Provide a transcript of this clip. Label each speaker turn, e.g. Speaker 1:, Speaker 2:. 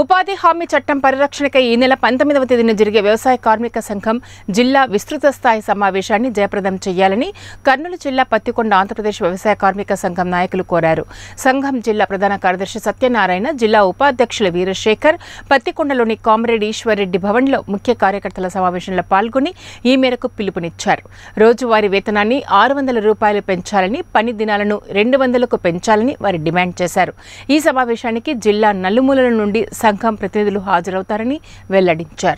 Speaker 1: ఉపాధి హామీ చట్టం పరిరక్షణకై ఈ నెల పంతొమ్మిదవ తేదీన జరిగే వ్యవసాయ కార్మిక సంఘం జిల్లా విస్తృత స్థాయి సమావేశాన్ని జయప్రదం చేయాలని కర్నూలు జిల్లా పత్తికొండ ఆంధ్రప్రదేశ్ వ్యవసాయ కార్మిక సంఘం నాయకులు కోరారు సంఘం జిల్లా ప్రధాన కార్యదర్శి సత్యనారాయణ జిల్లా ఉపాధ్యక్షులు వీరశేఖర్ పత్తికొండలోని కామ్రేడ్ ఈశ్వర్రెడ్డి భవన్లో ముఖ్య కార్యకర్తల సమావేశంలో పాల్గొని ఈ మేరకు పిలుపునిచ్చారు రోజువారీ వేతనాన్ని ఆరు వందల రూపాయలు పెంచాలని పని దినాలను రెండు వందలకు పెంచాలని వారి డిమాండ్ చేశారు ఈ సమావేశానికి జిల్లా నలుమూలల నుండి సంఘం ప్రతినిధులు హాజరవుతారని వెల్లడించారు